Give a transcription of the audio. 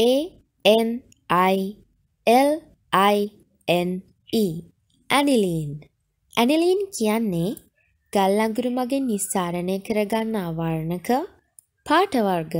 E N I L I N E ඇනිලීන් ඇනිලීන් කියන්නේ ගල් අඟුරු මගින් නිස්සාරණය කරගන්න ආවරණක පාට වර්ග.